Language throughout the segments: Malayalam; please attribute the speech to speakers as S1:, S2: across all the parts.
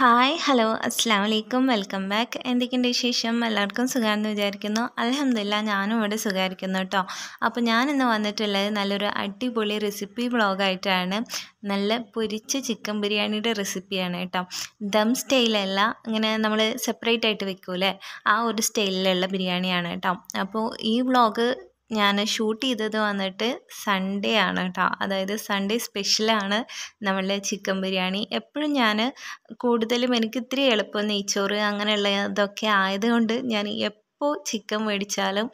S1: ഹായ് ഹലോ അസ്സാം വലൈക്കും വെൽക്കം ബാക്ക് എന്തൊക്കെയുണ്ട് വിശേഷം എല്ലാവർക്കും സുഖമാണെന്ന് വിചാരിക്കുന്നു അലഹമില്ല ഞാനും ഇവിടെ സുഖമായിരിക്കുന്നു കേട്ടോ അപ്പോൾ ഞാൻ ഇന്ന് വന്നിട്ടുള്ളത് നല്ലൊരു അടിപൊളി റെസിപ്പി ബ്ലോഗായിട്ടാണ് നല്ല പൊരിച്ച ചിക്കൻ ബിരിയാണിയുടെ റെസിപ്പിയാണ് കേട്ടോ ദം സ്റ്റൈലല്ല ഇങ്ങനെ നമ്മൾ സെപ്പറേറ്റ് ആയിട്ട് വെക്കൂലേ ആ ഒരു സ്റ്റൈലിലുള്ള ബിരിയാണിയാണ് കേട്ടോ അപ്പോൾ ഈ ബ്ലോഗ് ഞാൻ ഷൂട്ട് ചെയ്തത് വന്നിട്ട് സൺഡേ ആണ് കേട്ടോ അതായത് സൺഡേ സ്പെഷ്യലാണ് നമ്മളുടെ ചിക്കൻ ബിരിയാണി എപ്പോഴും ഞാൻ കൂടുതലും എനിക്ക് ഇത്തിരി എളുപ്പം നെയ്ച്ചോറ് അങ്ങനെയുള്ള ഇതൊക്കെ ആയതുകൊണ്ട് ഞാൻ എപ്പോൾ ചിക്കൻ മേടിച്ചാലും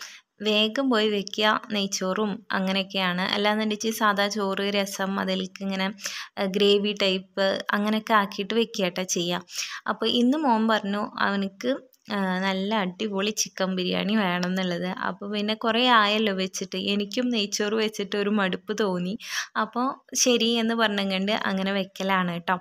S1: വേഗം പോയി വെക്കുക നെയ്ച്ചോറും അങ്ങനെയൊക്കെയാണ് വെച്ചാൽ സാധാ ചോറ് രസം അതിലേക്ക് ഇങ്ങനെ ഗ്രേവി ടൈപ്പ് അങ്ങനെയൊക്കെ ആക്കിയിട്ട് വെക്കുക കേട്ടോ ചെയ്യുക അപ്പോൾ ഇന്ന് മോൻ പറഞ്ഞു അവനക്ക് നല്ല അടിപൊളി ചിക്കൻ ബിരിയാണി വേണം എന്നുള്ളത് അപ്പോൾ പിന്നെ കുറേ ആയല്ലോ വെച്ചിട്ട് എനിക്കും നെയ്ച്ചോറ് വെച്ചിട്ട് ഒരു മടുപ്പ് തോന്നി അപ്പോൾ ശരി എന്ന് പറഞ്ഞുകൊണ്ട് അങ്ങനെ വെക്കലാണ് കേട്ടോ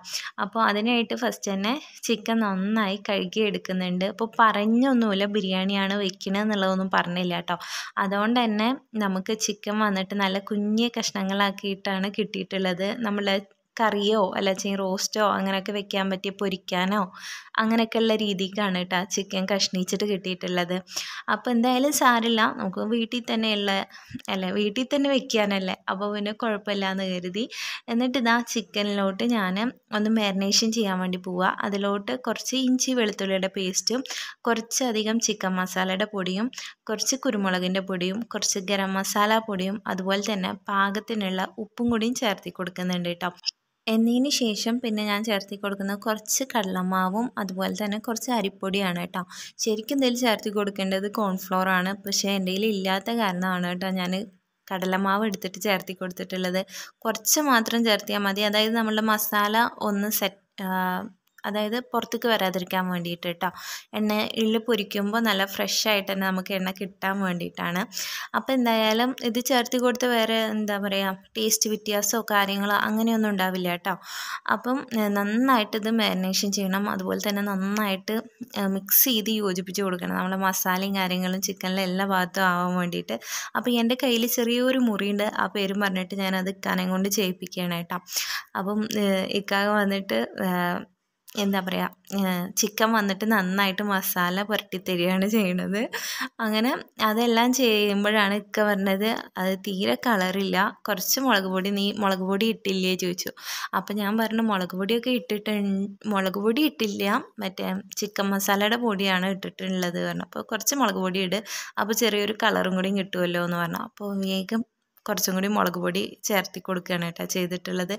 S1: അപ്പോൾ അതിനായിട്ട് ഫസ്റ്റ് തന്നെ ചിക്കൻ നന്നായി കഴുകി എടുക്കുന്നുണ്ട് അപ്പോൾ പറഞ്ഞൊന്നുമില്ല ബിരിയാണിയാണ് വെക്കണത് എന്നുള്ളതൊന്നും പറഞ്ഞില്ല കേട്ടോ അതുകൊണ്ട് തന്നെ നമുക്ക് ചിക്കൻ വന്നിട്ട് നല്ല കുഞ്ഞ് കഷ്ണങ്ങളാക്കിയിട്ടാണ് കിട്ടിയിട്ടുള്ളത് നമ്മളെ കറിയോ അല്ലെങ്കിൽ റോസ്റ്റോ അങ്ങനെയൊക്കെ വെക്കാൻ പറ്റിയ പൊരിക്കാനോ അങ്ങനെയൊക്കെയുള്ള രീതിക്കാണ് കേട്ടോ ചിക്കൻ കഷ്ണിച്ചിട്ട് കിട്ടിയിട്ടുള്ളത് അപ്പോൾ എന്തായാലും സാരില്ല നമുക്ക് വീട്ടിൽ തന്നെയുള്ള അല്ല വീട്ടിൽ തന്നെ വെക്കാനല്ലേ അപ്പോൾ പിന്നെ കുഴപ്പമില്ല എന്ന് കരുതി എന്നിട്ട് ഇതാ ചിക്കനിലോട്ട് ഞാൻ ഒന്ന് മാരിനേഷൻ ചെയ്യാൻ വേണ്ടി പോവുക അതിലോട്ട് കുറച്ച് ഇഞ്ചി വെളുത്തുള്ളിയുടെ പേസ്റ്റും കുറച്ചധികം ചിക്കൻ മസാലയുടെ പൊടിയും കുറച്ച് കുരുമുളകിൻ്റെ പൊടിയും കുറച്ച് ഗരം മസാല പൊടിയും അതുപോലെ തന്നെ പാകത്തിനുള്ള ഉപ്പും കൂടിയും ചേർത്തി കൊടുക്കുന്നുണ്ട് കേട്ടോ എന്നതിന് ശേഷം പിന്നെ ഞാൻ ചേർത്തി കൊടുക്കുന്ന കുറച്ച് കടലമാവും അതുപോലെ തന്നെ കുറച്ച് അരിപ്പൊടിയാണ് കേട്ടോ ശരിക്കും ഇതിൽ ചേർത്തി കൊടുക്കേണ്ടത് കോൺഫ്ലോറാണ് പക്ഷേ എൻ്റെ കയ്യിൽ ഇല്ലാത്ത കാരണമാണ് കേട്ടോ ഞാൻ കടലമാവ് എടുത്തിട്ട് ചേർത്തി കൊടുത്തിട്ടുള്ളത് കുറച്ച് മാത്രം ചേർത്തിയാൽ മതി അതായത് നമ്മളുടെ മസാല ഒന്ന് സെറ്റ് അതായത് പുറത്തേക്ക് വരാതിരിക്കാൻ വേണ്ടിയിട്ട് കേട്ടോ എണ്ണയിൽ പൊരിക്കുമ്പോൾ നല്ല ഫ്രഷ് ആയിട്ട് തന്നെ നമുക്ക് എണ്ണ കിട്ടാൻ വേണ്ടിയിട്ടാണ് അപ്പോൾ എന്തായാലും ഇത് ചേർത്ത് കൊടുത്ത് വേറെ എന്താ പറയുക ടേസ്റ്റ് വ്യത്യാസമോ കാര്യങ്ങളോ അങ്ങനെയൊന്നും ഉണ്ടാവില്ല കേട്ടോ അപ്പം നന്നായിട്ട് ഇത് മാരിനേഷൻ ചെയ്യണം അതുപോലെ തന്നെ നന്നായിട്ട് മിക്സ് ചെയ്ത് യോജിപ്പിച്ച് കൊടുക്കണം നമ്മുടെ മസാലയും കാര്യങ്ങളും ചിക്കനിലെ എല്ലാ ഭാഗത്തും ആവാൻ വേണ്ടിയിട്ട് അപ്പോൾ എൻ്റെ കയ്യിൽ ചെറിയൊരു മുറിയുണ്ട് ആ പേരും പറഞ്ഞിട്ട് ഞാനത് കനം കൊണ്ട് ചെയ്യിപ്പിക്കുകയാണ് കേട്ടോ അപ്പം ഇക്കാകെ വന്നിട്ട് എന്താ പറയുക ചിക്കൻ വന്നിട്ട് നന്നായിട്ട് മസാല പുരട്ടി തരികയാണ് ചെയ്യണത് അങ്ങനെ അതെല്ലാം ചെയ്യുമ്പോഴാണ് ഇക്ക പറഞ്ഞത് അത് തീരെ കളറില്ല കുറച്ച് മുളക് പൊടി നീ മുളക് പൊടി ഇട്ടില്ലേ ചോദിച്ചു അപ്പം ഞാൻ പറഞ്ഞു മുളക് പൊടിയൊക്കെ ഇട്ടിട്ട് മുളക് പൊടി ഇട്ടില്ല മറ്റേ ചിക്കൻ മസാലയുടെ പൊടിയാണ് ഇട്ടിട്ടുള്ളത് പറഞ്ഞു അപ്പോൾ കുറച്ച് മുളക് പൊടി ഇട് അപ്പോൾ ചെറിയൊരു കളറും കൂടി കിട്ടുമല്ലോ എന്ന് പറഞ്ഞു അപ്പോൾ വേഗം കുറച്ചും കൂടി മുളക് പൊടി ചേർത്തി കൊടുക്കുകയാണ് കേട്ടോ ചെയ്തിട്ടുള്ളത്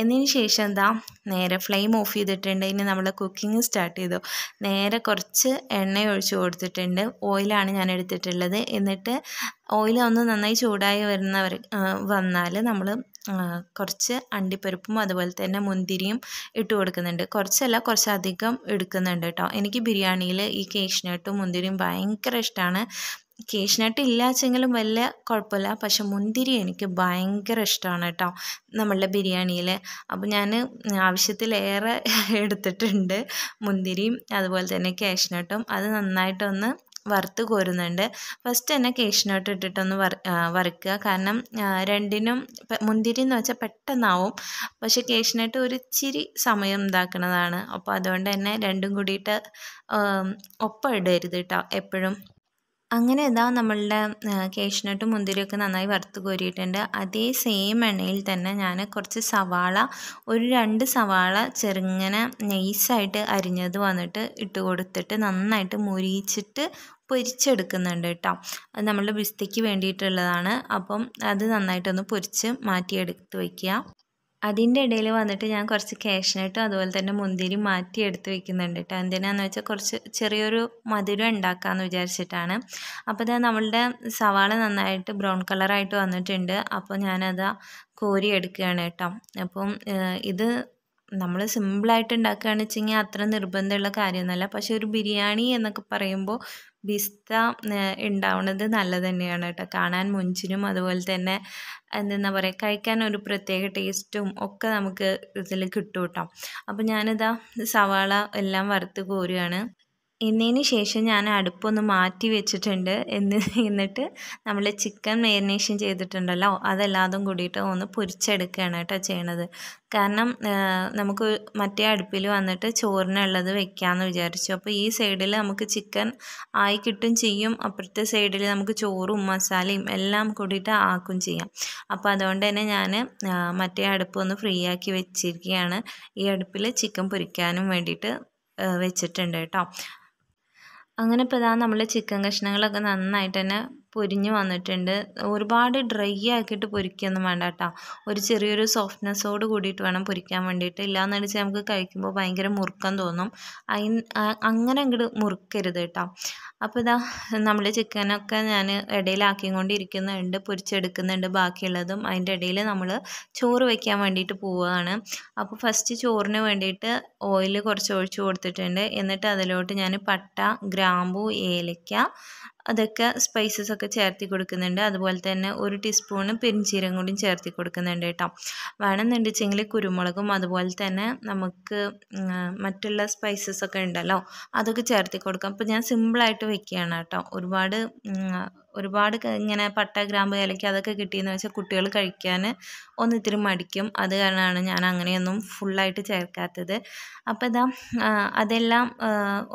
S1: എന്നതിന് ശേഷം എന്താ നേരെ ഫ്ലെയിം ഓഫ് ചെയ്തിട്ടുണ്ട് ഇനി നമ്മൾ കുക്കിംഗ് സ്റ്റാർട്ട് ചെയ്തു നേരെ കുറച്ച് എണ്ണ ഒഴിച്ച് കൊടുത്തിട്ടുണ്ട് ഓയിലാണ് ഞാൻ എടുത്തിട്ടുള്ളത് എന്നിട്ട് ഓയിൽ ഒന്ന് നന്നായി ചൂടായി വരുന്നവർ വന്നാൽ നമ്മൾ കുറച്ച് അണ്ടിപ്പരിപ്പും അതുപോലെ തന്നെ മുന്തിരിയും ഇട്ട് കൊടുക്കുന്നുണ്ട് കുറച്ചല്ല കുറച്ചധികം എടുക്കുന്നുണ്ട് കേട്ടോ എനിക്ക് ബിരിയാണിയിൽ ഈ കേഷ്നട്ടും മുന്തിരിയും ഭയങ്കര ഇഷ്ടമാണ് കീഷ്ണട്ട് ഇല്ലാച്ചെങ്കിലും വലിയ കുഴപ്പമില്ല പക്ഷെ മുന്തിരി എനിക്ക് ഭയങ്കര ഇഷ്ടമാണ് കേട്ടോ നമ്മളുടെ ബിരിയാണിയിൽ അപ്പോൾ ഞാൻ ആവശ്യത്തിലേറെ എടുത്തിട്ടുണ്ട് മുന്തിരിയും അതുപോലെ തന്നെ കാഷ്നട്ടും അത് നന്നായിട്ടൊന്ന് വറുത്ത് കോരുന്നുണ്ട് ഫസ്റ്റ് തന്നെ കേഷിനോട്ട് ഇട്ടിട്ടൊന്ന് വറുക്കുക കാരണം രണ്ടിനും മുന്തിരി എന്ന് വെച്ചാൽ പെട്ടെന്നാവും പക്ഷെ കേഷിനോട്ട് ഒരു ഇച്ചിരി സമയം ഉണ്ടാക്കുന്നതാണ് അപ്പോൾ അതുകൊണ്ട് തന്നെ രണ്ടും കൂടിയിട്ട് ഒപ്പം ഇടരുത് കേട്ടോ എപ്പോഴും അങ്ങനെ ഇതാ നമ്മളുടെ കേഷ്നട്ടും മുന്തിരിയൊക്കെ നന്നായി വറുത്ത് കോരിയിട്ടുണ്ട് അതേ സെയിം എണ്ണയിൽ തന്നെ ഞാൻ കുറച്ച് സവാള ഒരു രണ്ട് സവാള ചെറുങ്ങനെ നൈസായിട്ട് അരിഞ്ഞത് വന്നിട്ട് ഇട്ട് കൊടുത്തിട്ട് നന്നായിട്ട് മുരിച്ചിട്ട് പൊരിച്ചെടുക്കുന്നുണ്ട് കേട്ടോ അത് നമ്മളുടെ ബിസ്തയ്ക്ക് വേണ്ടിയിട്ടുള്ളതാണ് അപ്പം അത് നന്നായിട്ടൊന്ന് പൊരിച്ച് മാറ്റിയെടുത്ത് വയ്ക്കുക അതിൻ്റെ ഇടയിൽ വന്നിട്ട് ഞാൻ കുറച്ച് കാഷ്നട്ടും അതുപോലെ തന്നെ മുന്തിരി മാറ്റി എടുത്ത് വെക്കുന്നുണ്ട് കേട്ടോ എന്തിനാന്ന് വെച്ചാൽ കുറച്ച് ചെറിയൊരു മധുരം ഉണ്ടാക്കാമെന്ന് വിചാരിച്ചിട്ടാണ് അപ്പോൾ ഇതാ നമ്മളുടെ സവാള നന്നായിട്ട് ബ്രൗൺ കളറായിട്ട് വന്നിട്ടുണ്ട് അപ്പോൾ ഞാനത് കോരി എടുക്കുകയാണ് കേട്ടോ അപ്പം ഇത് നമ്മൾ സിമ്പിളായിട്ട് ഉണ്ടാക്കുകയാണെന്ന് വെച്ചെങ്കിൽ അത്ര നിർബന്ധമുള്ള കാര്യമൊന്നുമല്ല പക്ഷേ ഒരു ബിരിയാണി എന്നൊക്കെ പറയുമ്പോൾ വിസ്ത ഉണ്ടാവുന്നത് നല്ലത് തന്നെയാണ് കേട്ടോ കാണാൻ മുഞ്ചിനും അതുപോലെ തന്നെ എന്താ പറയുക കഴിക്കാൻ ഒരു പ്രത്യേക ടേസ്റ്റും ഒക്കെ നമുക്ക് ഇതിൽ കിട്ടും കേട്ടോ അപ്പോൾ ഞാനിതാ സവാള എല്ലാം വറുത്ത് കോരുകയാണ് എന്നതിന് ശേഷം ഞാൻ അടുപ്പൊന്ന് മാറ്റി വെച്ചിട്ടുണ്ട് എന്ന് എന്നിട്ട് നമ്മൾ ചിക്കൻ മേരിനേഷൻ ചെയ്തിട്ടുണ്ടല്ലോ അതെല്ലാതും കൂടിയിട്ട് ഒന്ന് പൊരിച്ചെടുക്കുകയാണ് കേട്ടോ ചെയ്യണത് കാരണം നമുക്ക് മറ്റേ അടുപ്പിൽ വന്നിട്ട് ചോറിനുള്ളത് വെക്കാമെന്ന് വിചാരിച്ചു അപ്പോൾ ഈ സൈഡിൽ നമുക്ക് ചിക്കൻ ആയി കിട്ടും ചെയ്യും അപ്പുറത്തെ സൈഡിൽ നമുക്ക് ചോറും മസാലയും എല്ലാം കൂടിയിട്ട് ആക്കും ചെയ്യാം അപ്പോൾ അതുകൊണ്ട് തന്നെ ഞാൻ മറ്റേ അടുപ്പ് ഒന്ന് ഫ്രീ ആക്കി വെച്ചിരിക്കുകയാണ് ഈ അടുപ്പിൽ ചിക്കൻ പൊരിക്കാനും വേണ്ടിയിട്ട് വെച്ചിട്ടുണ്ട് കേട്ടോ അങ്ങനെ ഇപ്പോൾ ഇതാ നമ്മൾ ചിക്കൻ കഷ്ണങ്ങളൊക്കെ നന്നായിട്ട് തന്നെ പൊരിഞ്ഞു വന്നിട്ടുണ്ട് ഒരുപാട് ഡ്രൈ ആക്കിയിട്ട് പൊരിക്കൊന്നും വേണ്ട കേട്ടോ ഒരു ചെറിയൊരു സോഫ്റ്റ്നെസ്സോട് കൂടിയിട്ട് വേണം പൊരിക്കാൻ വേണ്ടിയിട്ട് ഇല്ലാന്ന് വെച്ചാൽ നമുക്ക് കഴിക്കുമ്പോൾ ഭയങ്കര മുറുക്കം തോന്നും അങ്ങനെ അങ്ങോട്ട് മുറുക്കരുത് കേട്ടോ അപ്പോൾ ഇതാ നമ്മൾ ചിക്കനൊക്കെ ഞാൻ ഇടയിലാക്കിക്കൊണ്ടിരിക്കുന്നുണ്ട് പൊരിച്ചെടുക്കുന്നുണ്ട് ബാക്കിയുള്ളതും അതിൻ്റെ ഇടയിൽ നമ്മൾ ചോറ് വയ്ക്കാൻ വേണ്ടിയിട്ട് പോവുകയാണ് അപ്പോൾ ഫസ്റ്റ് ചോറിന് വേണ്ടിയിട്ട് ഓയിൽ കുറച്ച് ഒഴിച്ച് കൊടുത്തിട്ടുണ്ട് എന്നിട്ട് അതിലോട്ട് ഞാൻ പട്ട ഗ്രാമ്പു ഏലക്ക അതൊക്കെ സ്പൈസസ് ഒക്കെ ചേർത്തി കൊടുക്കുന്നുണ്ട് അതുപോലെ തന്നെ ഒരു ടീസ്പൂണ് പെരിഞ്ചീരം കൂടിയും ചേർത്തി കൊടുക്കുന്നുണ്ട് കേട്ടോ വേണമെന്നുണ്ടെച്ചെങ്കിൽ കുരുമുളകും അതുപോലെ തന്നെ നമുക്ക് മറ്റുള്ള സ്പൈസസ് ഒക്കെ ഉണ്ടല്ലോ അതൊക്കെ ചേർത്തി കൊടുക്കാം അപ്പോൾ ഞാൻ സിമ്പിളായിട്ട് വെക്കുകയാണ് കേട്ടോ ഒരുപാട് ഒരുപാട് ഇങ്ങനെ പട്ട ഗ്രാമ്പ് ഏലക്ക അതൊക്കെ കിട്ടിയെന്ന് വെച്ചാൽ കുട്ടികൾ കഴിക്കാൻ ഇത്തിരി മടിക്കും അത് കാരണമാണ് ഞാൻ അങ്ങനെയൊന്നും ഫുള്ളായിട്ട് ചേർക്കാത്തത് അപ്പോൾ ഇതാ അതെല്ലാം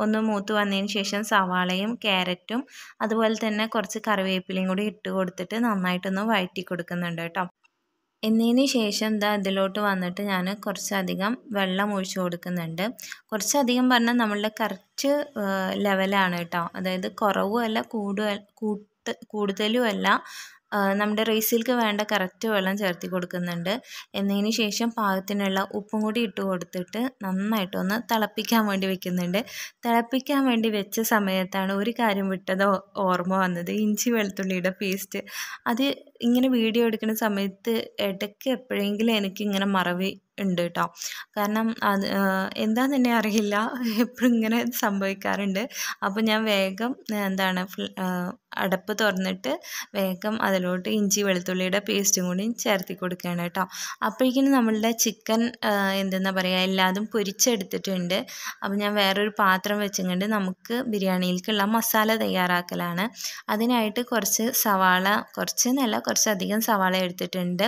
S1: ഒന്ന് മൂത്ത് വന്നതിന് ശേഷം സവാളയും ക്യാരറ്റും അതുപോലെ തന്നെ കുറച്ച് കറിവേപ്പിലയും കൂടി ഇട്ട് കൊടുത്തിട്ട് നന്നായിട്ടൊന്ന് വഴറ്റി കൊടുക്കുന്നുണ്ട് കേട്ടോ എന്നതിന് ശേഷം ഇതാ ഇതിലോട്ട് വന്നിട്ട് ഞാൻ കുറച്ചധികം വെള്ളം ഒഴിച്ചു കൊടുക്കുന്നുണ്ട് കുറച്ചധികം പറഞ്ഞാൽ നമ്മളുടെ കറക്റ്റ് ലെവലാണ് കേട്ടോ അതായത് കുറവുമല്ല കൂടു കൂട്ട് കൂടുതലുമല്ല നമ്മുടെ റൈസിൽക്ക് വേണ്ട കറക്റ്റ് വെള്ളം ചേർത്തി കൊടുക്കുന്നുണ്ട് എന്നതിന് ശേഷം പാകത്തിനുള്ള ഉപ്പും കൂടി ഇട്ട് കൊടുത്തിട്ട് നന്നായിട്ടൊന്ന് തിളപ്പിക്കാൻ വേണ്ടി വെക്കുന്നുണ്ട് തിളപ്പിക്കാൻ വേണ്ടി വെച്ച സമയത്താണ് ഒരു കാര്യം വിട്ടത് ഓർമ്മ വന്നത് ഇഞ്ചി വെളുത്തുള്ളിയുടെ പേസ്റ്റ് അത് ഇങ്ങനെ വീഡിയോ എടുക്കുന്ന സമയത്ത് ഇടയ്ക്ക് എപ്പോഴെങ്കിലും എനിക്ക് ഇങ്ങനെ മറവി ഉണ്ട് കേട്ടോ കാരണം അത് എന്താന്ന് തന്നെ അറിയില്ല എപ്പോഴും ഇങ്ങനെ സംഭവിക്കാറുണ്ട് അപ്പോൾ ഞാൻ വേഗം എന്താണ് അടപ്പ് തുറന്നിട്ട് വേഗം അതിലോട്ട് ഇഞ്ചി വെളുത്തുള്ളിയുടെ പേസ്റ്റും കൂടി ചേർത്തി കൊടുക്കുകയാണ് കേട്ടോ അപ്പോഴേക്കും നമ്മളുടെ ചിക്കൻ എന്തെന്നാ പറയുക എല്ലാതും പൊരിച്ചെടുത്തിട്ടുണ്ട് അപ്പോൾ ഞാൻ വേറൊരു പാത്രം വെച്ചുകൊണ്ട് നമുക്ക് ബിരിയാണിയിലേക്കുള്ള മസാല തയ്യാറാക്കലാണ് അതിനായിട്ട് കുറച്ച് സവാള കുറച്ച് എന്നല്ല കുറച്ചധികം സവാള എടുത്തിട്ടുണ്ട്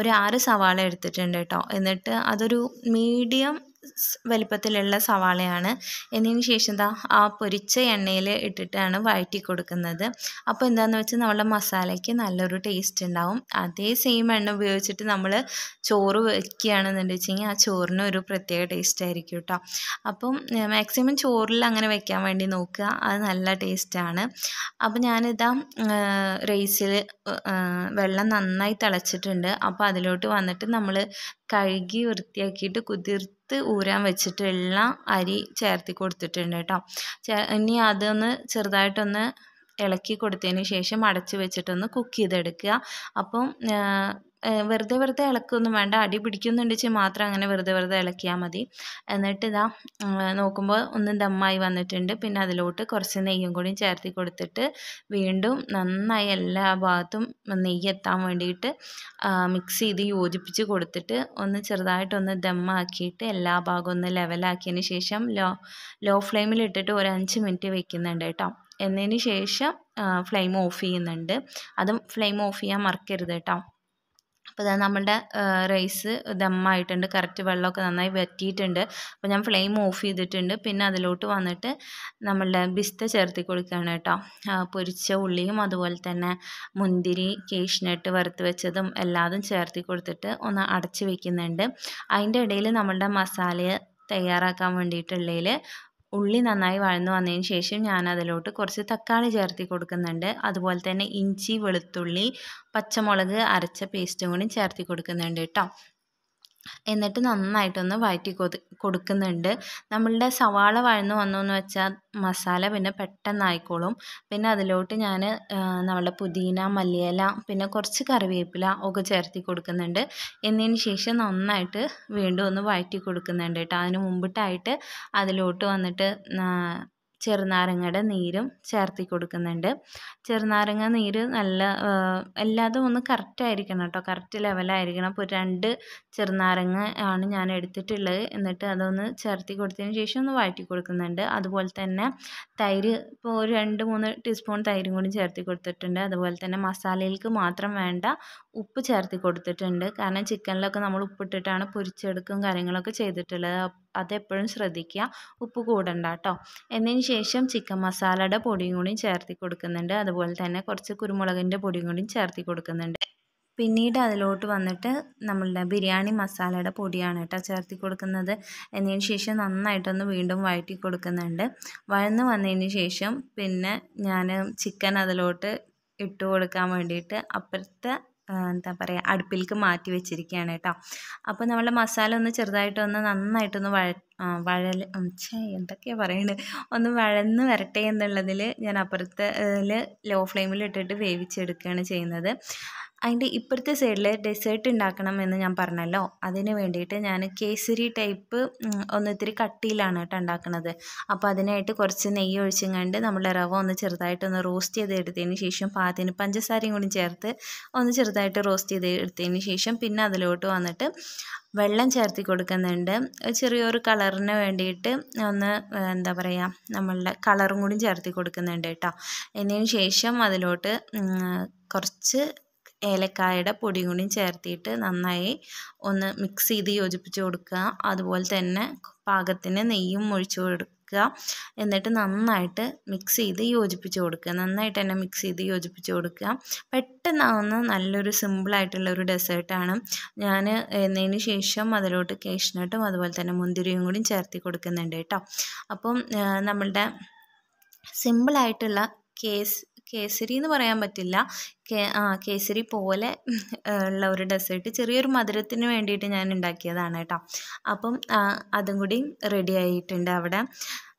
S1: ഒരു ആറ് സവാള എടുത്തിട്ടുണ്ട് കേട്ടോ എന്നിട്ട് ഇട്ട് അതൊരു മീഡിയം വലിപ്പത്തിലുള്ള സവാളയാണ് എന്നതിന് ശേഷം എന്താ ആ പൊരിച്ച എണ്ണയിൽ ഇട്ടിട്ടാണ് വഴറ്റി കൊടുക്കുന്നത് അപ്പോൾ എന്താണെന്ന് വെച്ചാൽ നമ്മുടെ മസാലയ്ക്ക് നല്ലൊരു ടേസ്റ്റ് ഉണ്ടാവും അതേ സെയിം എണ്ണ ഉപയോഗിച്ചിട്ട് നമ്മൾ ചോറ് വെച്ച് കഴിഞ്ഞാൽ ആ ചോറിന് ഒരു പ്രത്യേക ടേസ്റ്റ് ആയിരിക്കും കേട്ടോ അപ്പം മാക്സിമം ചോറിൽ അങ്ങനെ വെക്കാൻ വേണ്ടി നോക്കുക അത് നല്ല ടേസ്റ്റാണ് അപ്പോൾ ഞാനിതാ റൈസിൽ വെള്ളം നന്നായി തിളച്ചിട്ടുണ്ട് അപ്പോൾ അതിലോട്ട് വന്നിട്ട് നമ്മൾ കഴുകി വൃത്തിയാക്കിയിട്ട് കുതിർ നേരത്ത് ഊരാൻ വെച്ചിട്ടുള്ള അരി ചേർത്തി കൊടുത്തിട്ടുണ്ട് കേട്ടോ ഇനി അതൊന്ന് ചെറുതായിട്ടൊന്ന് ഇളക്കി കൊടുത്തതിന് ശേഷം അടച്ചു വെച്ചിട്ടൊന്ന് കുക്ക് ചെയ്തെടുക്കുക അപ്പം വെറുതെ വെറുതെ ഇളക്കൊന്നും വേണ്ട അടി പിടിക്കുന്നുണ്ടെങ്കിൽ മാത്രം അങ്ങനെ വെറുതെ വെറുതെ ഇളക്കിയാൽ മതി എന്നിട്ട് ഇതാ നോക്കുമ്പോൾ ഒന്ന് ദമ്മായി വന്നിട്ടുണ്ട് പിന്നെ അതിലോട്ട് കുറച്ച് നെയ്യും കൂടി ചേർത്തി കൊടുത്തിട്ട് വീണ്ടും നന്നായി എല്ലാ ഭാഗത്തും നെയ്യ് എത്താൻ വേണ്ടിയിട്ട് മിക്സ് ചെയ്ത് യോജിപ്പിച്ച് കൊടുത്തിട്ട് ഒന്ന് ചെറുതായിട്ടൊന്ന് ദമ്മാക്കിയിട്ട് എല്ലാ ഭാഗവും ഒന്ന് ലെവലാക്കിയതിന് ശേഷം ലോ ലോ ഫ്ലെയിമിലിട്ടിട്ട് ഒരു അഞ്ച് മിനിറ്റ് വെക്കുന്നുണ്ട് കേട്ടോ എന്നതിന് ശേഷം ഫ്ലെയിം ഓഫ് ചെയ്യുന്നുണ്ട് അതും ഫ്ലെയിം ഓഫ് ചെയ്യാൻ മറക്കരുത് കേട്ടോ അപ്പോൾ ഇതാ നമ്മളുടെ റൈസ് ദമ്മായിട്ടുണ്ട് കറക്റ്റ് വെള്ളമൊക്കെ നന്നായി വറ്റിയിട്ടുണ്ട് അപ്പോൾ ഞാൻ ഫ്ലെയിം ഓഫ് ചെയ്തിട്ടുണ്ട് പിന്നെ അതിലോട്ട് വന്നിട്ട് നമ്മളുടെ ബിസ്ത ചേർത്തി കൊടുക്കുകയാണ് കേട്ടോ പൊരിച്ച ഉള്ളിയും അതുപോലെ തന്നെ മുന്തിരി കേഷ്നട്ട് വറുത്ത് വെച്ചതും എല്ലാതും ചേർത്തി കൊടുത്തിട്ട് ഒന്ന് അടച്ച് വെക്കുന്നുണ്ട് അതിൻ്റെ ഇടയിൽ നമ്മളുടെ മസാല തയ്യാറാക്കാൻ വേണ്ടിയിട്ടുള്ളതിൽ ഉള്ളി നന്നായി വഴന്നു വന്നതിന് ശേഷം ഞാൻ അതിലോട്ട് കുറച്ച് തക്കാളി ചേർത്തി കൊടുക്കുന്നുണ്ട് അതുപോലെ തന്നെ ഇഞ്ചി വെളുത്തുള്ളി പച്ചമുളക് അരച്ച പേസ്റ്റും കൂടി ചേർത്തി കൊടുക്കുന്നുണ്ട് കേട്ടോ എന്നിട്ട് നന്നായിട്ടൊന്ന് വഴറ്റി കൊതു കൊടുക്കുന്നുണ്ട് നമ്മളുടെ സവാള വഴന്നു വന്നു വെച്ചാൽ മസാല പിന്നെ പെട്ടെന്നായിക്കോളും പിന്നെ അതിലോട്ട് ഞാൻ നമ്മളുടെ പുതിന മല്ലിയില പിന്നെ കുറച്ച് കറിവേപ്പില ഒക്കെ ചേർത്തി കൊടുക്കുന്നുണ്ട് എന്നതിന് ശേഷം നന്നായിട്ട് വീണ്ടും ഒന്ന് വഴറ്റി കൊടുക്കുന്നുണ്ട് കേട്ടോ അതിന് മുമ്പിട്ടായിട്ട് അതിലോട്ട് വന്നിട്ട് ചെറുനാരങ്ങയുടെ നീരും ചേർത്തി കൊടുക്കുന്നുണ്ട് ചെറുനാരങ്ങ നീര് നല്ല എല്ലാതും ഒന്ന് കറക്റ്റായിരിക്കണം കേട്ടോ കറക്റ്റ് ലെവലായിരിക്കണം അപ്പോൾ രണ്ട് ചെറുനാരങ്ങ ആണ് ഞാൻ എടുത്തിട്ടുള്ളത് എന്നിട്ട് അതൊന്ന് ചേർത്തി കൊടുത്തതിന് ശേഷം ഒന്ന് വാറ്റി കൊടുക്കുന്നുണ്ട് അതുപോലെ തന്നെ തൈര് ഇപ്പോൾ ഒരു രണ്ട് മൂന്ന് ടീസ്പൂൺ തൈരും കൂടി ചേർത്തി കൊടുത്തിട്ടുണ്ട് അതുപോലെ തന്നെ മസാലയിലേക്ക് മാത്രം വേണ്ട ഉപ്പ് ചേർത്തി കൊടുത്തിട്ടുണ്ട് കാരണം ചിക്കനിലൊക്കെ നമ്മൾ ഉപ്പിട്ടിട്ടാണ് പൊരിച്ചെടുക്കും കാര്യങ്ങളൊക്കെ ചെയ്തിട്ടുള്ളത് അതെപ്പോഴും ശ്രദ്ധിക്കുക ഉപ്പ് കൂടണ്ട കേട്ടോ എന്നതിന് ശേഷം ചിക്കൻ മസാലയുടെ പൊടിയും കൂടി ചേർത്തി കൊടുക്കുന്നുണ്ട് അതുപോലെ തന്നെ കുറച്ച് കുരുമുളകിൻ്റെ പൊടിയും കൂടി ചേർത്തി കൊടുക്കുന്നുണ്ട് പിന്നീട് അതിലോട്ട് വന്നിട്ട് നമ്മളുടെ ബിരിയാണി മസാലയുടെ പൊടിയാണ് കേട്ടോ ചേർത്തി കൊടുക്കുന്നത് എന്നതിന് ശേഷം നന്നായിട്ടൊന്ന് വീണ്ടും വഴറ്റി കൊടുക്കുന്നുണ്ട് വഴന്ന് വന്നതിന് ശേഷം പിന്നെ ഞാൻ ചിക്കൻ അതിലോട്ട് ഇട്ട് കൊടുക്കാൻ വേണ്ടിയിട്ട് അപ്പുറത്തെ എന്താ പറയുക അടുപ്പിലേക്ക് മാറ്റി വെച്ചിരിക്കുകയാണ് കേട്ടോ അപ്പോൾ നമ്മളെ മസാല ഒന്ന് ചെറുതായിട്ടൊന്ന് നന്നായിട്ടൊന്ന് വഴ വഴൽ എന്തൊക്കെയാണ് പറയുന്നത് ഒന്ന് വഴന്ന് വരട്ടെ എന്നുള്ളതിൽ ഞാൻ അപ്പുറത്തിൽ ലോ ഫ്ലെയിമിൽ ഇട്ടിട്ട് വേവിച്ചെടുക്കുകയാണ് ചെയ്യുന്നത് അതിൻ്റെ ഇപ്പുറത്തെ സൈഡിൽ ഡെസേർട്ട് ഉണ്ടാക്കണമെന്ന് ഞാൻ പറഞ്ഞല്ലോ അതിന് വേണ്ടിയിട്ട് ഞാൻ കേസരി ടൈപ്പ് ഒന്നിത്തിരി കട്ടിയിലാണ് കേട്ടോ ഉണ്ടാക്കുന്നത് അപ്പോൾ അതിനായിട്ട് കുറച്ച് നെയ്യ് കണ്ട് നമ്മുടെ റവ ഒന്ന് ചെറുതായിട്ട് ഒന്ന് റോസ്റ്റ് എടുത്തതിന് ശേഷം പാത്തിന് പഞ്ചസാരയും കൂടി ചേർത്ത് ഒന്ന് ചെറുതായിട്ട് റോസ്റ്റ് എടുത്തതിന് ശേഷം പിന്നെ അതിലോട്ട് വന്നിട്ട് വെള്ളം ചേർത്തി കൊടുക്കുന്നുണ്ട് ചെറിയൊരു കളറിന് വേണ്ടിയിട്ട് ഒന്ന് എന്താ പറയുക നമ്മളുടെ കളറും കൂടി ചേർത്തി കൊടുക്കുന്നുണ്ട് കേട്ടോ എന്നതിന് ശേഷം അതിലോട്ട് കുറച്ച് ഏലക്കായയുടെ പൊടിയും കൂടിയും ചേർത്തിട്ട് നന്നായി ഒന്ന് മിക്സ് ചെയ്ത് യോജിപ്പിച്ച് കൊടുക്കുക അതുപോലെ തന്നെ പാകത്തിന് നെയ്യും ഒഴിച്ച് കൊടുക്കുക എന്നിട്ട് നന്നായിട്ട് മിക്സ് ചെയ്ത് യോജിപ്പിച്ച് കൊടുക്കുക നന്നായിട്ട് തന്നെ മിക്സ് ചെയ്ത് യോജിപ്പിച്ച് കൊടുക്കുക പെട്ടെന്നാവുന്ന നല്ലൊരു സിമ്പിളായിട്ടുള്ള ഒരു ഡെസേർട്ടാണ് ഞാൻ എന്നതിന് ശേഷം അതിലോട്ട് കേഷ്നട്ടും അതുപോലെ തന്നെ മുന്തിരിയും കൂടി ചേർത്തി കൊടുക്കുന്നുണ്ട് കേട്ടോ അപ്പം നമ്മളുടെ സിമ്പിളായിട്ടുള്ള കേസ് കേസരി എന്ന് പറയാൻ പറ്റില്ല ആ കേസരി പോലെ ഉള്ള ഒരു ഡെസേർട്ട് ചെറിയൊരു മധുരത്തിന് വേണ്ടിയിട്ട് ഞാൻ ഉണ്ടാക്കിയതാണ് കേട്ടോ അപ്പം അതും കൂടി റെഡി ആയിട്ടുണ്ട് അവിടെ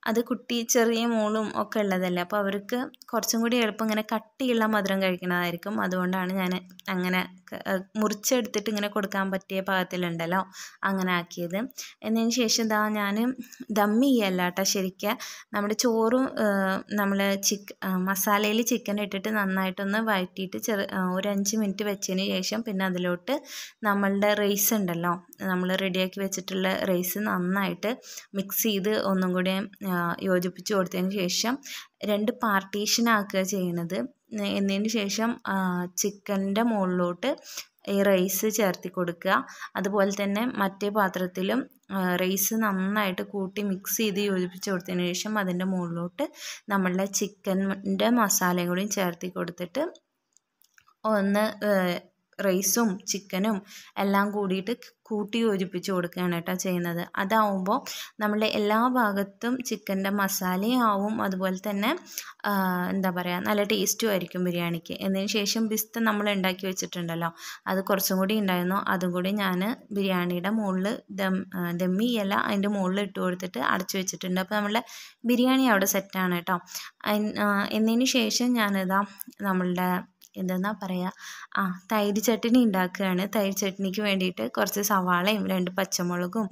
S1: അത് കുട്ടി ചെറിയ മോളും ഒക്കെ ഉള്ളതല്ലേ അപ്പോൾ അവർക്ക് കുറച്ചും കൂടി എളുപ്പം ഇങ്ങനെ കട്ടിയുള്ള മധുരം കഴിക്കുന്നതായിരിക്കും അതുകൊണ്ടാണ് ഞാൻ അങ്ങനെ മുറിച്ചെടുത്തിട്ട് ഇങ്ങനെ കൊടുക്കാൻ പറ്റിയ പാകത്തിലുണ്ടല്ലോ അങ്ങനെ ആക്കിയത് എന്നതിന് ശേഷം ഇതാ ഞാൻ ദം ചെയ്യല്ല കേട്ടോ ശരിക്കും നമ്മുടെ ചോറും നമ്മൾ ചിക്ക് മസാലയിൽ ചിക്കൻ ഇട്ടിട്ട് നന്നായിട്ടൊന്ന് വഴറ്റിയിട്ട് ചെറു ഒരു അഞ്ച് മിനിറ്റ് വെച്ചതിന് ശേഷം പിന്നെ അതിലോട്ട് നമ്മളുടെ റൈസ് ഉണ്ടല്ലോ നമ്മൾ റെഡിയാക്കി വെച്ചിട്ടുള്ള റൈസ് നന്നായിട്ട് മിക്സ് ചെയ്ത് ഒന്നും കൂടി യോജിപ്പിച്ച് കൊടുത്തതിന് ശേഷം രണ്ട് പാർട്ടീഷനാക്കുക ചെയ്യണത് എന്നതിന് ശേഷം ചിക്കൻ്റെ മുകളിലോട്ട് ഈ റൈസ് ചേർത്തി കൊടുക്കുക അതുപോലെ തന്നെ മറ്റേ പാത്രത്തിലും റൈസ് നന്നായിട്ട് കൂട്ടി മിക്സ് ചെയ്ത് യോജിപ്പിച്ച് കൊടുത്തതിന് ശേഷം അതിൻ്റെ മുകളിലോട്ട് നമ്മളുടെ ചിക്കൻ്റെ മസാലയും കൂടി ചേർത്തി കൊടുത്തിട്ട് ഒന്ന് റൈസും ചിക്കനും എല്ലാം കൂടിയിട്ട് കൂട്ടി യോജിപ്പിച്ച് കൊടുക്കുകയാണ് കേട്ടോ ചെയ്യുന്നത് അതാവുമ്പോൾ നമ്മളുടെ എല്ലാ ഭാഗത്തും ചിക്കൻ്റെ മസാലയാവും അതുപോലെ തന്നെ എന്താ പറയുക നല്ല ടേസ്റ്റും ആയിരിക്കും ബിരിയാണിക്ക് എന്നതിന് ശേഷം പിസ്ത നമ്മൾ ഉണ്ടാക്കി വെച്ചിട്ടുണ്ടല്ലോ അത് കുറച്ചും കൂടി ഉണ്ടായിരുന്നു അതും കൂടി ഞാൻ ബിരിയാണിയുടെ മുകളിൽ ദം ദമ്മി ഇല അതിൻ്റെ മുകളിൽ ഇട്ട് കൊടുത്തിട്ട് അടച്ചു വെച്ചിട്ടുണ്ട് അപ്പോൾ നമ്മളുടെ ബിരിയാണി അവിടെ സെറ്റാണ് കേട്ടോ എന്നതിന് ശേഷം ഞാനിതാ നമ്മളുടെ എന്തെന്നാ പറയുക ആ തൈര് ചട്ടിണി ഉണ്ടാക്കുകയാണ് തൈര് ചട്നിക്ക് വേണ്ടിയിട്ട് കുറച്ച് സവാളയും രണ്ട് പച്ചമുളകും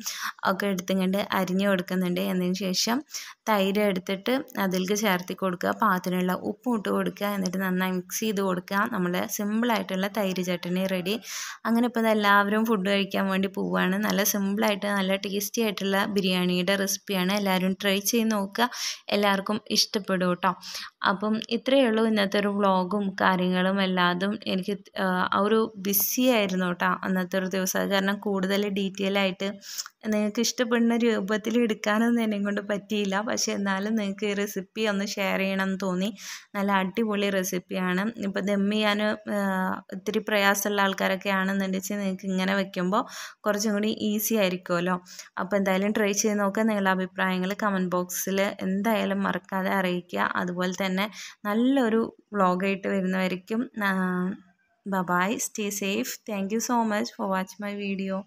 S1: ഒക്കെ എടുത്തുകൊണ്ട് അരിഞ്ഞു കൊടുക്കുന്നുണ്ട് എന്നതിന് ശേഷം തൈര് എടുത്തിട്ട് അതിലേക്ക് ചേർത്തി കൊടുക്കുക പാകത്തിനുള്ള ഉപ്പും ഇട്ട് കൊടുക്കുക എന്നിട്ട് നന്നായി മിക്സ് ചെയ്ത് കൊടുക്കുക നമ്മളെ സിമ്പിളായിട്ടുള്ള തൈര് ചട്ടിണി റെഡി അങ്ങനെ ഇപ്പോൾ എല്ലാവരും ഫുഡ് കഴിക്കാൻ വേണ്ടി പോവുകയാണ് നല്ല സിമ്പിളായിട്ട് നല്ല ടേസ്റ്റി ആയിട്ടുള്ള ബിരിയാണിയുടെ റെസിപ്പിയാണ് എല്ലാവരും ട്രൈ ചെയ്ത് നോക്കുക എല്ലാവർക്കും ഇഷ്ടപ്പെടും കേട്ടോ അപ്പം ഇത്രയേ ഉള്ളൂ ഇന്നത്തെ ഒരു വ്ളോഗും കാര്യങ്ങളും എല്ലാതും എനിക്ക് ഒരു ബിസി ആയിരുന്നു കേട്ടോ അന്നത്തെ ഒരു ദിവസം കാരണം കൂടുതൽ ഡീറ്റെയിൽ ആയിട്ട് നിങ്ങൾക്ക് ഇഷ്ടപ്പെടുന്ന രൂപത്തിൽ എടുക്കാനൊന്നും എന്നെ കൊണ്ട് പറ്റിയില്ല പക്ഷേ എന്നാലും നിങ്ങൾക്ക് ഈ റെസിപ്പി ഒന്ന് ഷെയർ ചെയ്യണമെന്ന് തോന്നി നല്ല അടിപൊളി റെസിപ്പിയാണ് ഇപ്പോൾ ദം ചെയ്യാൻ ഒത്തിരി പ്രയാസമുള്ള ആൾക്കാരൊക്കെ വെച്ചാൽ നിങ്ങൾക്ക് ഇങ്ങനെ വെക്കുമ്പോൾ കുറച്ചും കൂടി ഈസി ആയിരിക്കുമല്ലോ അപ്പോൾ എന്തായാലും ട്രൈ ചെയ്ത് നോക്കുക നിങ്ങളുടെ അഭിപ്രായങ്ങൾ കമൻറ്റ് ബോക്സിൽ എന്തായാലും മറക്കാതെ അറിയിക്കുക അതുപോലെ തന്നെ നല്ലൊരു വ്ളോഗായിട്ട് വരുന്നവരേക്കും bye bye stay safe thank you so much for watch my video